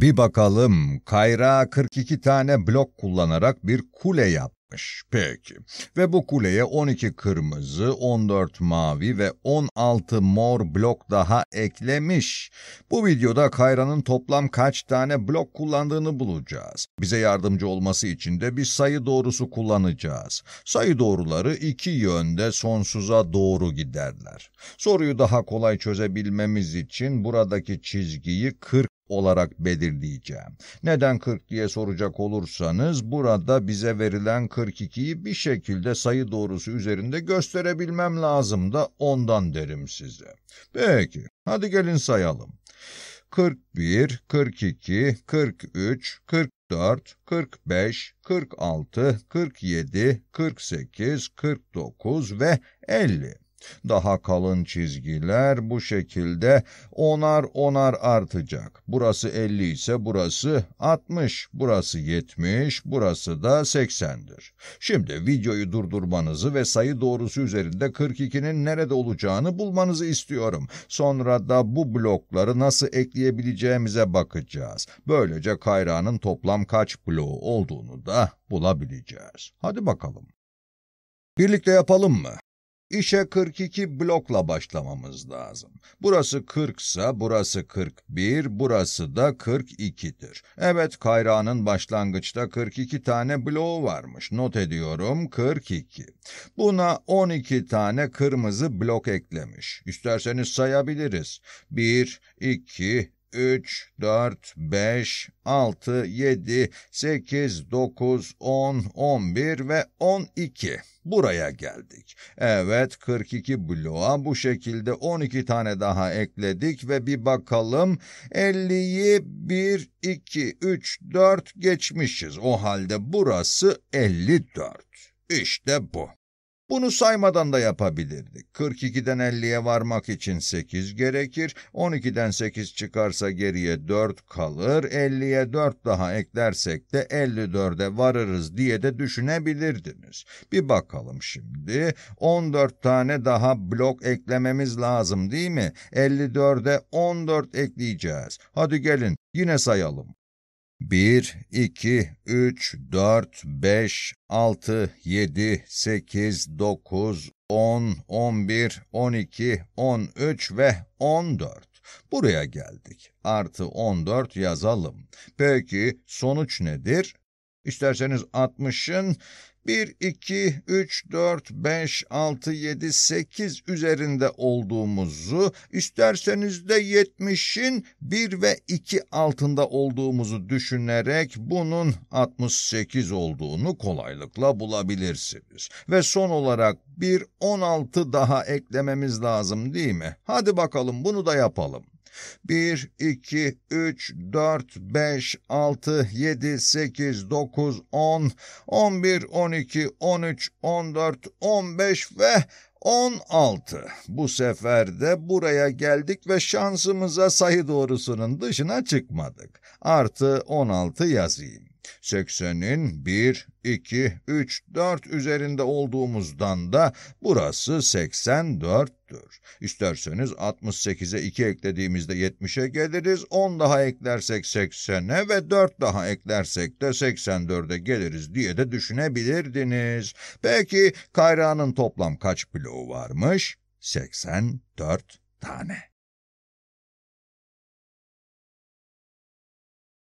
Bir bakalım Kayra 42 tane blok kullanarak bir kule yapmış. Peki ve bu kuleye 12 kırmızı, 14 mavi ve 16 mor blok daha eklemiş. Bu videoda Kayra'nın toplam kaç tane blok kullandığını bulacağız. Bize yardımcı olması için de bir sayı doğrusu kullanacağız. Sayı doğruları iki yönde sonsuza doğru giderler. Soruyu daha kolay çözebilmemiz için buradaki çizgiyi 40 olarak belirleyeceğim. Neden 40 diye soracak olursanız burada bize verilen 42'yi bir şekilde sayı doğrusu üzerinde gösterebilmem lazım da ondan derim size. Peki hadi gelin sayalım. 41, 42, 43, 44, 45, 46, 47, 48, 49 ve 50. Daha kalın çizgiler bu şekilde onar onar artacak. Burası 50 ise burası 60, burası 70, burası da 80'dir. Şimdi videoyu durdurmanızı ve sayı doğrusu üzerinde 42'nin nerede olacağını bulmanızı istiyorum. Sonra da bu blokları nasıl ekleyebileceğimize bakacağız. Böylece kayrağının toplam kaç bloğu olduğunu da bulabileceğiz. Hadi bakalım. Birlikte yapalım mı? İşe 42 blokla başlamamız lazım. Burası 40 ise burası 41, burası da 42'dir. Evet kayrağının başlangıçta 42 tane bloğu varmış. Not ediyorum 42. Buna 12 tane kırmızı blok eklemiş. İsterseniz sayabiliriz. 1, 2, 3, 4, 5, 6, 7, 8, 9, 10, 11 ve 12. Buraya geldik. Evet 42 bloğa bu şekilde 12 tane daha ekledik ve bir bakalım 50'yi 1, 2, 3, 4 geçmişiz. O halde burası 54. İşte bu. Bunu saymadan da yapabilirdik. 42'den 50'ye varmak için 8 gerekir. 12'den 8 çıkarsa geriye 4 kalır. 50'ye 4 daha eklersek de 54'e varırız diye de düşünebilirdiniz. Bir bakalım şimdi. 14 tane daha blok eklememiz lazım değil mi? 54'e 14 ekleyeceğiz. Hadi gelin yine sayalım. 1, 2, 3, 4, 5, 6, 7, 8, 9, 10, 11, 12, 13 ve 14. Buraya geldik. Artı 14 yazalım. Peki sonuç nedir? İsterseniz 60'ın 1, 2, 3, 4, 5, 6, 7, 8 üzerinde olduğumuzu, isterseniz de 70'in 1 ve 2 altında olduğumuzu düşünerek bunun 68 olduğunu kolaylıkla bulabilirsiniz. Ve son olarak bir 16 daha eklememiz lazım değil mi? Hadi bakalım bunu da yapalım. 1, 2, 3, 4, 5, 6, 7, 8, 9, 10, 11, 12, 13, 14, 15 ve 16. Bu sefer de buraya geldik ve şansımıza sayı doğrusunun dışına çıkmadık. Artı 16 yazayım. 80'in 1, 2, 3, 4 üzerinde olduğumuzdan da burası 84'tür. İsterseniz 68'e 2 eklediğimizde 70'e geliriz, 10 daha eklersek 80'e ve 4 daha eklersek de 84'e geliriz diye de düşünebilirdiniz. Peki kayrağının toplam kaç bloğu varmış? 84 tane.